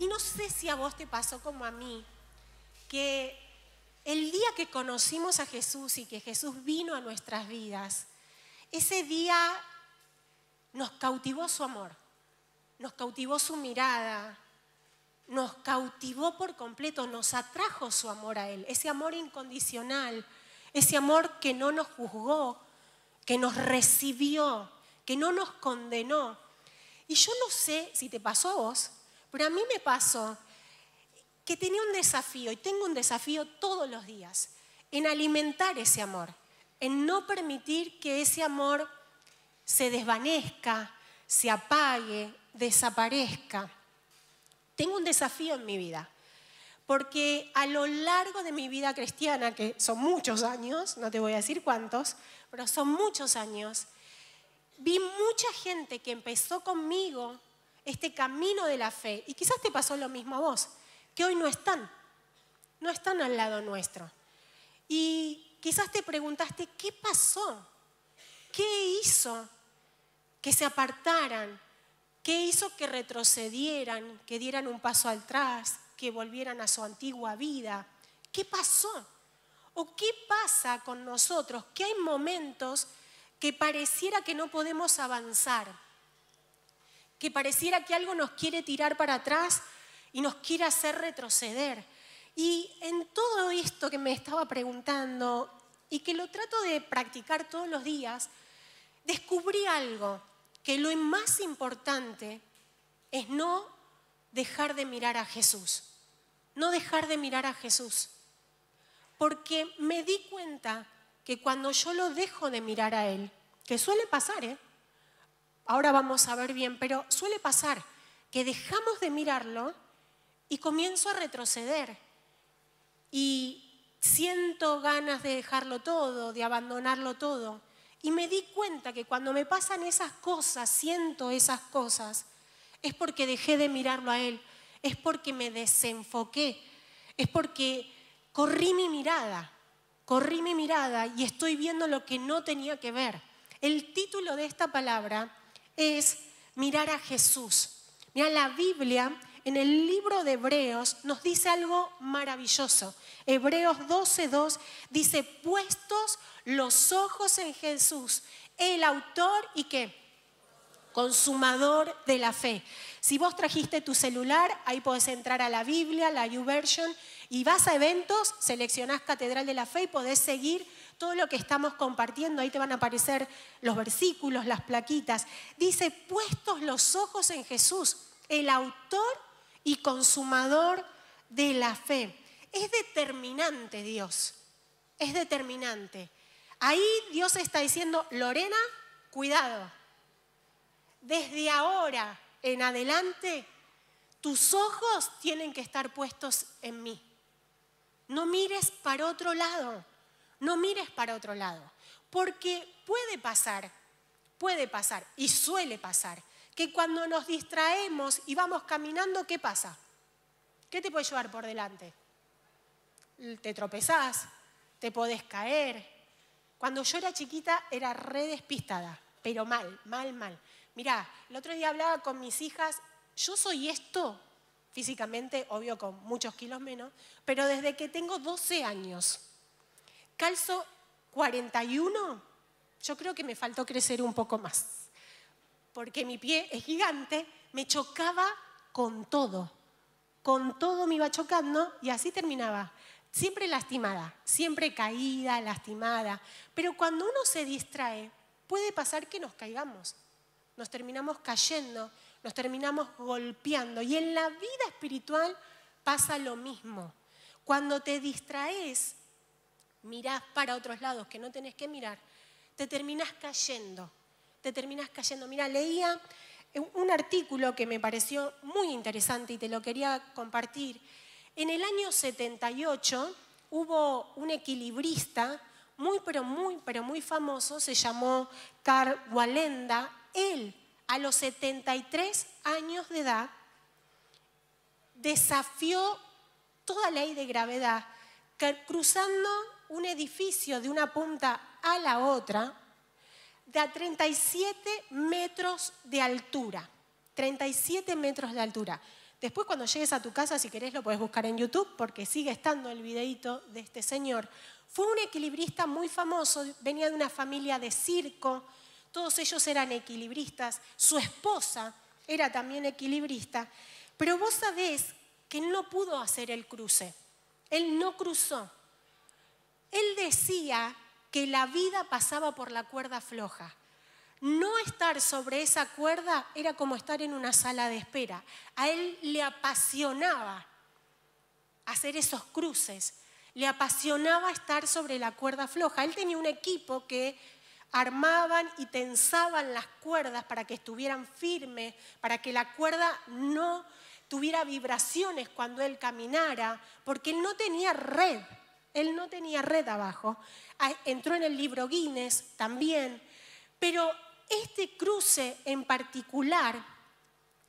Y no sé si a vos te pasó como a mí, que el día que conocimos a Jesús y que Jesús vino a nuestras vidas, ese día nos cautivó su amor, nos cautivó su mirada, nos cautivó por completo, nos atrajo su amor a Él, ese amor incondicional, ese amor que no nos juzgó, que nos recibió, que no nos condenó. Y yo no sé si te pasó a vos, pero a mí me pasó que tenía un desafío y tengo un desafío todos los días en alimentar ese amor, en no permitir que ese amor se desvanezca, se apague, desaparezca. Tengo un desafío en mi vida, porque a lo largo de mi vida cristiana, que son muchos años, no te voy a decir cuántos, pero son muchos años, vi mucha gente que empezó conmigo este camino de la fe. Y quizás te pasó lo mismo a vos, que hoy no están, no están al lado nuestro. Y quizás te preguntaste, ¿qué pasó? ¿Qué hizo que se apartaran? ¿Qué hizo que retrocedieran, que dieran un paso atrás, que volvieran a su antigua vida? ¿Qué pasó? ¿O qué pasa con nosotros? Que hay momentos que pareciera que no podemos avanzar que pareciera que algo nos quiere tirar para atrás y nos quiere hacer retroceder. Y en todo esto que me estaba preguntando y que lo trato de practicar todos los días, descubrí algo, que lo más importante es no dejar de mirar a Jesús, no dejar de mirar a Jesús, porque me di cuenta que cuando yo lo dejo de mirar a Él, que suele pasar, ¿eh? ahora vamos a ver bien, pero suele pasar que dejamos de mirarlo y comienzo a retroceder. Y siento ganas de dejarlo todo, de abandonarlo todo. Y me di cuenta que cuando me pasan esas cosas, siento esas cosas, es porque dejé de mirarlo a Él, es porque me desenfoqué, es porque corrí mi mirada, corrí mi mirada y estoy viendo lo que no tenía que ver. El título de esta palabra es mirar a Jesús. Mira, la Biblia en el libro de Hebreos nos dice algo maravilloso. Hebreos 12.2 dice, puestos los ojos en Jesús, el autor y qué? Consumador de la fe. Si vos trajiste tu celular, ahí podés entrar a la Biblia, la YouVersion, y vas a eventos, seleccionás Catedral de la Fe y podés seguir todo lo que estamos compartiendo, ahí te van a aparecer los versículos, las plaquitas. Dice, puestos los ojos en Jesús, el autor y consumador de la fe. Es determinante Dios, es determinante. Ahí Dios está diciendo, Lorena, cuidado. Desde ahora en adelante, tus ojos tienen que estar puestos en mí. No mires para otro lado no mires para otro lado, porque puede pasar, puede pasar y suele pasar, que cuando nos distraemos y vamos caminando, ¿qué pasa? ¿Qué te puede llevar por delante? Te tropezás, te podés caer. Cuando yo era chiquita era re despistada, pero mal, mal, mal. Mirá, el otro día hablaba con mis hijas, yo soy esto físicamente, obvio con muchos kilos menos, pero desde que tengo 12 años calzo 41, yo creo que me faltó crecer un poco más, porque mi pie es gigante, me chocaba con todo, con todo me iba chocando y así terminaba. Siempre lastimada, siempre caída, lastimada. Pero cuando uno se distrae, puede pasar que nos caigamos, nos terminamos cayendo, nos terminamos golpeando. Y en la vida espiritual pasa lo mismo. Cuando te distraes, mirás para otros lados que no tenés que mirar, te terminás cayendo, te terminás cayendo. Mira, leía un artículo que me pareció muy interesante y te lo quería compartir. En el año 78 hubo un equilibrista muy, pero muy, pero muy famoso, se llamó Carl Walenda. Él, a los 73 años de edad, desafió toda ley de gravedad, cruzando un edificio de una punta a la otra de 37 metros de altura. 37 metros de altura. Después cuando llegues a tu casa, si querés lo puedes buscar en YouTube porque sigue estando el videito de este señor. Fue un equilibrista muy famoso, venía de una familia de circo, todos ellos eran equilibristas, su esposa era también equilibrista, pero vos sabés que no pudo hacer el cruce, él no cruzó, él decía que la vida pasaba por la cuerda floja. No estar sobre esa cuerda era como estar en una sala de espera. A él le apasionaba hacer esos cruces, le apasionaba estar sobre la cuerda floja. Él tenía un equipo que armaban y tensaban las cuerdas para que estuvieran firmes, para que la cuerda no tuviera vibraciones cuando él caminara, porque él no tenía red. Él no tenía red abajo. Ah, entró en el libro Guinness también. Pero este cruce en particular,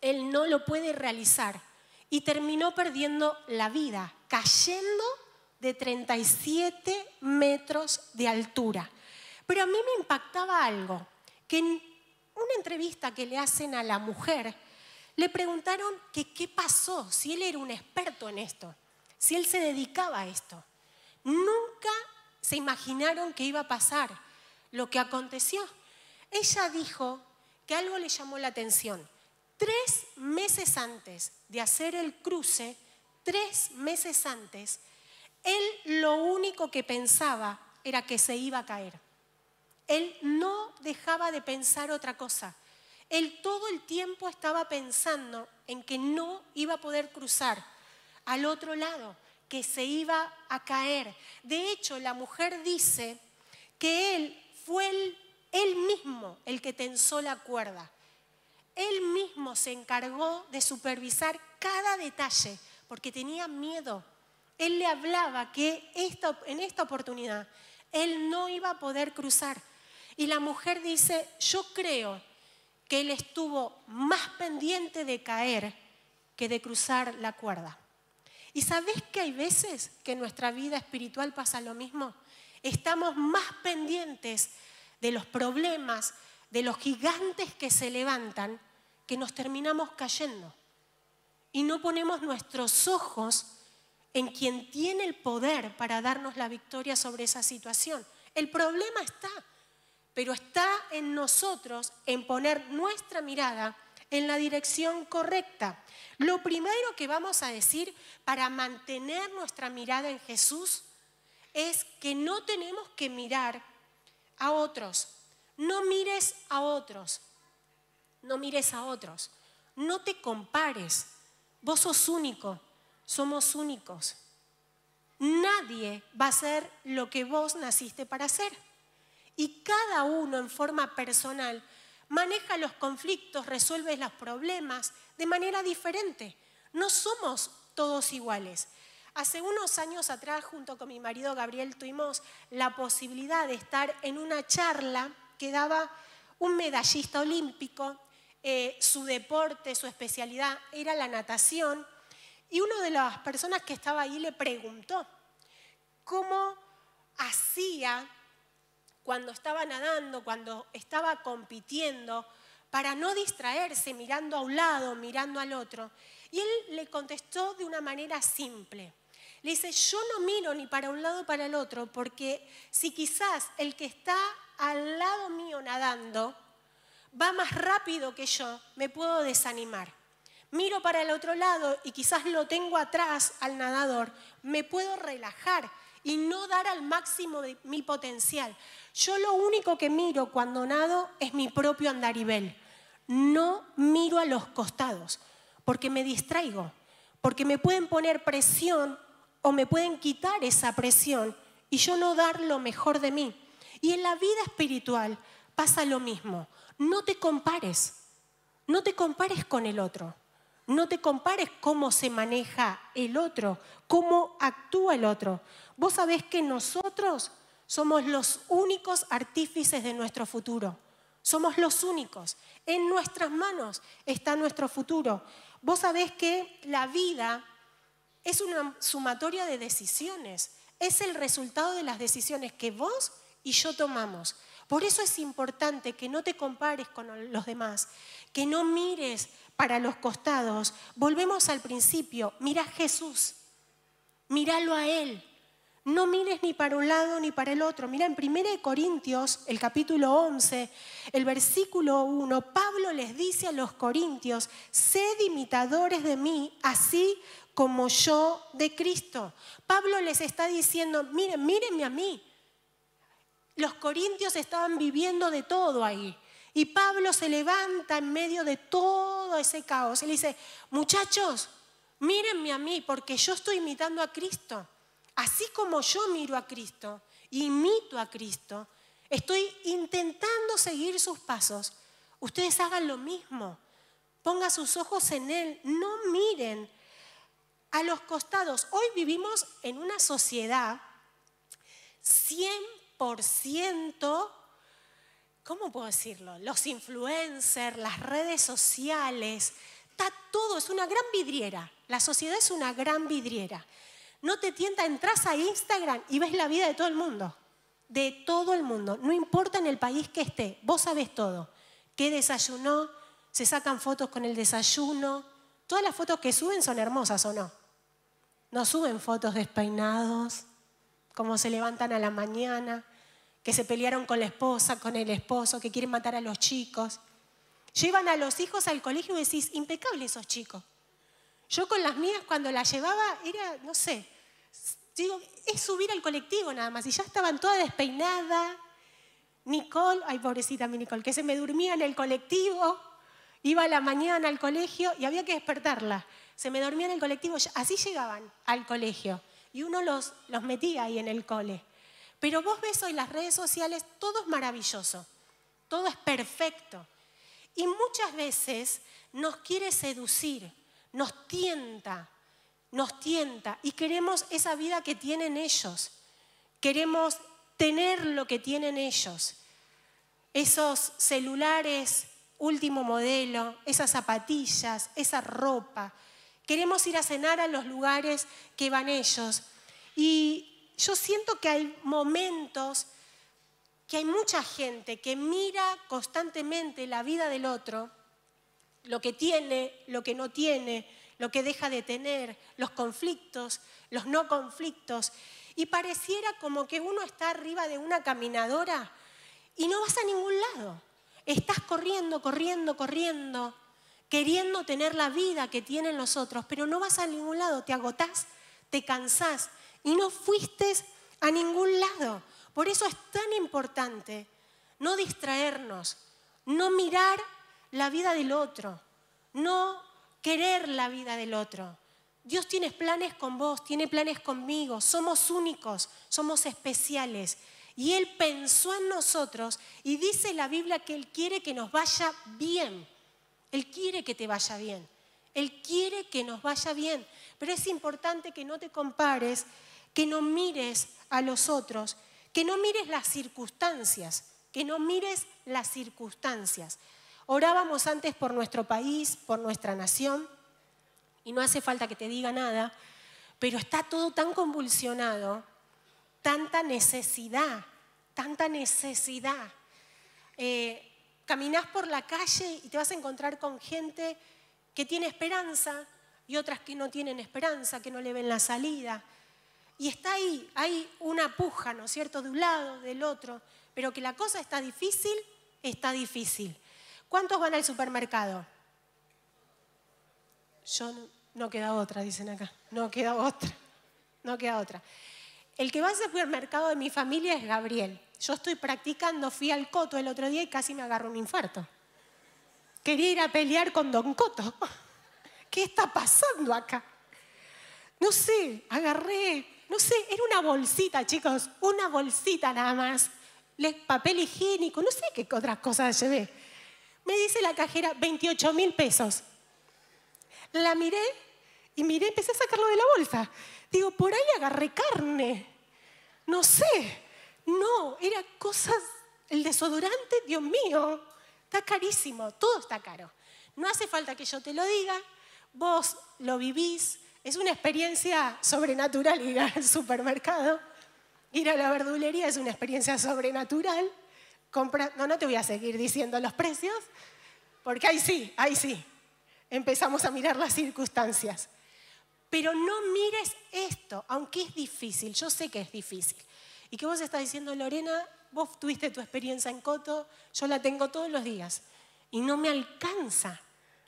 él no lo puede realizar. Y terminó perdiendo la vida, cayendo de 37 metros de altura. Pero a mí me impactaba algo, que en una entrevista que le hacen a la mujer, le preguntaron que qué pasó, si él era un experto en esto, si él se dedicaba a esto nunca se imaginaron que iba a pasar lo que aconteció. Ella dijo que algo le llamó la atención. Tres meses antes de hacer el cruce, tres meses antes, él lo único que pensaba era que se iba a caer. Él no dejaba de pensar otra cosa. Él todo el tiempo estaba pensando en que no iba a poder cruzar al otro lado que se iba a caer. De hecho, la mujer dice que él fue él, mismo el que tensó la cuerda. Él mismo se encargó de supervisar cada detalle porque tenía miedo. Él le hablaba que en esta oportunidad él no iba a poder cruzar. Y la mujer dice, yo creo que él estuvo más pendiente de caer que de cruzar la cuerda. ¿Y sabés que hay veces que en nuestra vida espiritual pasa lo mismo? Estamos más pendientes de los problemas, de los gigantes que se levantan, que nos terminamos cayendo. Y no ponemos nuestros ojos en quien tiene el poder para darnos la victoria sobre esa situación. El problema está, pero está en nosotros en poner nuestra mirada en la dirección correcta. Lo primero que vamos a decir para mantener nuestra mirada en Jesús es que no tenemos que mirar a otros. No mires a otros. No mires a otros. No te compares. Vos sos único. Somos únicos. Nadie va a ser lo que vos naciste para ser. Y cada uno en forma personal maneja los conflictos, resuelve los problemas de manera diferente. No somos todos iguales. Hace unos años atrás, junto con mi marido Gabriel, tuvimos la posibilidad de estar en una charla que daba un medallista olímpico. Eh, su deporte, su especialidad era la natación. Y una de las personas que estaba ahí le preguntó cómo hacía cuando estaba nadando, cuando estaba compitiendo, para no distraerse mirando a un lado, mirando al otro. Y él le contestó de una manera simple. Le dice, yo no miro ni para un lado ni para el otro, porque si quizás el que está al lado mío nadando va más rápido que yo, me puedo desanimar. Miro para el otro lado y quizás lo tengo atrás al nadador, me puedo relajar y no dar al máximo de mi potencial. Yo lo único que miro cuando nado es mi propio andarivel. No miro a los costados porque me distraigo, porque me pueden poner presión o me pueden quitar esa presión y yo no dar lo mejor de mí. Y en la vida espiritual pasa lo mismo. No te compares, no te compares con el otro. No te compares cómo se maneja el otro, cómo actúa el otro. Vos sabés que nosotros somos los únicos artífices de nuestro futuro. Somos los únicos. En nuestras manos está nuestro futuro. Vos sabés que la vida es una sumatoria de decisiones. Es el resultado de las decisiones que vos y yo tomamos. Por eso es importante que no te compares con los demás, que no mires para los costados. Volvemos al principio. Mira Jesús. Míralo a Él. No mires ni para un lado ni para el otro. Mira, en 1 Corintios, el capítulo 11, el versículo 1, Pablo les dice a los corintios, sed imitadores de mí, así como yo de Cristo. Pablo les está diciendo, miren, mírenme a mí. Los corintios estaban viviendo de todo ahí. Y Pablo se levanta en medio de todo ese caos y dice, muchachos, mírenme a mí porque yo estoy imitando a Cristo. Así como yo miro a Cristo, imito a Cristo, estoy intentando seguir sus pasos. Ustedes hagan lo mismo. Pongan sus ojos en Él. No miren a los costados. Hoy vivimos en una sociedad 100% ¿cómo puedo decirlo? Los influencers, las redes sociales, está todo, es una gran vidriera. La sociedad es una gran vidriera. No te tienta, entras a Instagram y ves la vida de todo el mundo. De todo el mundo. No importa en el país que esté, vos sabés todo. ¿Qué desayunó? Se sacan fotos con el desayuno. Todas las fotos que suben son hermosas o no. No suben fotos despeinados, como se levantan a la mañana que se pelearon con la esposa, con el esposo, que quieren matar a los chicos. Llevan a los hijos al colegio y decís, impecable esos chicos. Yo con las mías cuando las llevaba era, no sé, digo, es subir al colectivo nada más. Y ya estaban todas despeinadas. Nicole, ay pobrecita mi Nicole, que se me dormía en el colectivo. Iba a la mañana al colegio y había que despertarla. Se me dormía en el colectivo, así llegaban al colegio. Y uno los, los metía ahí en el cole. Pero vos ves hoy las redes sociales, todo es maravilloso, todo es perfecto. Y muchas veces nos quiere seducir, nos tienta, nos tienta y queremos esa vida que tienen ellos. Queremos tener lo que tienen ellos. Esos celulares último modelo, esas zapatillas, esa ropa. Queremos ir a cenar a los lugares que van ellos. Y yo siento que hay momentos que hay mucha gente que mira constantemente la vida del otro, lo que tiene, lo que no tiene, lo que deja de tener, los conflictos, los no conflictos, y pareciera como que uno está arriba de una caminadora y no vas a ningún lado. Estás corriendo, corriendo, corriendo, queriendo tener la vida que tienen los otros, pero no vas a ningún lado, te agotás, te cansás, y no fuiste a ningún lado. Por eso es tan importante no distraernos, no mirar la vida del otro, no querer la vida del otro. Dios tiene planes con vos, tiene planes conmigo, somos únicos, somos especiales. Y Él pensó en nosotros y dice la Biblia que Él quiere que nos vaya bien. Él quiere que te vaya bien. Él quiere que nos vaya bien. Pero es importante que no te compares que no mires a los otros, que no mires las circunstancias, que no mires las circunstancias. Orábamos antes por nuestro país, por nuestra nación, y no hace falta que te diga nada, pero está todo tan convulsionado, tanta necesidad, tanta necesidad. Caminas eh, caminás por la calle y te vas a encontrar con gente que tiene esperanza y otras que no tienen esperanza, que no le ven la salida, y está ahí, hay una puja, ¿no es cierto?, de un lado, del otro, pero que la cosa está difícil, está difícil. ¿Cuántos van al supermercado? Yo no, queda otra, dicen acá, no queda otra, no queda otra. El que va al supermercado de mi familia es Gabriel. Yo estoy practicando, fui al Coto el otro día y casi me agarró un infarto. Quería ir a pelear con Don Coto. ¿Qué está pasando acá? No sé, agarré no sé, era una bolsita, chicos, una bolsita nada más, papel higiénico, no sé qué otras cosas llevé. Me dice la cajera, 28 mil pesos. La miré y miré, empecé a sacarlo de la bolsa. Digo, por ahí agarré carne. No sé. No, era cosas, el desodorante, Dios mío, está carísimo, todo está caro. No hace falta que yo te lo diga, vos lo vivís, es una experiencia sobrenatural ir al supermercado. Ir a la verdulería es una experiencia sobrenatural. No, no te voy a seguir diciendo los precios, porque ahí sí, ahí sí. Empezamos a mirar las circunstancias. Pero no mires esto, aunque es difícil, yo sé que es difícil. Y que vos estás diciendo, Lorena, vos tuviste tu experiencia en Coto, yo la tengo todos los días. Y no me alcanza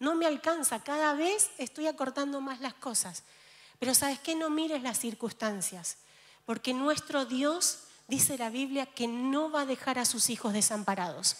no me alcanza, cada vez estoy acortando más las cosas. Pero sabes qué, no mires las circunstancias, porque nuestro Dios, dice la Biblia, que no va a dejar a sus hijos desamparados.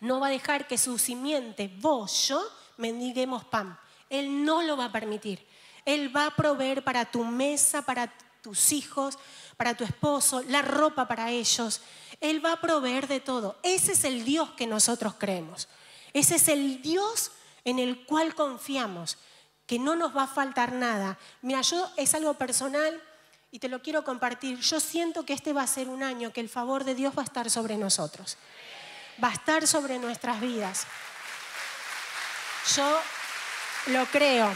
No va a dejar que su simiente, vos, yo, mendiguemos pan. Él no lo va a permitir. Él va a proveer para tu mesa, para tus hijos, para tu esposo, la ropa para ellos. Él va a proveer de todo. Ese es el Dios que nosotros creemos. Ese es el Dios en el cual confiamos, que no nos va a faltar nada. Mira, yo es algo personal y te lo quiero compartir. Yo siento que este va a ser un año que el favor de Dios va a estar sobre nosotros, va a estar sobre nuestras vidas. Yo lo creo.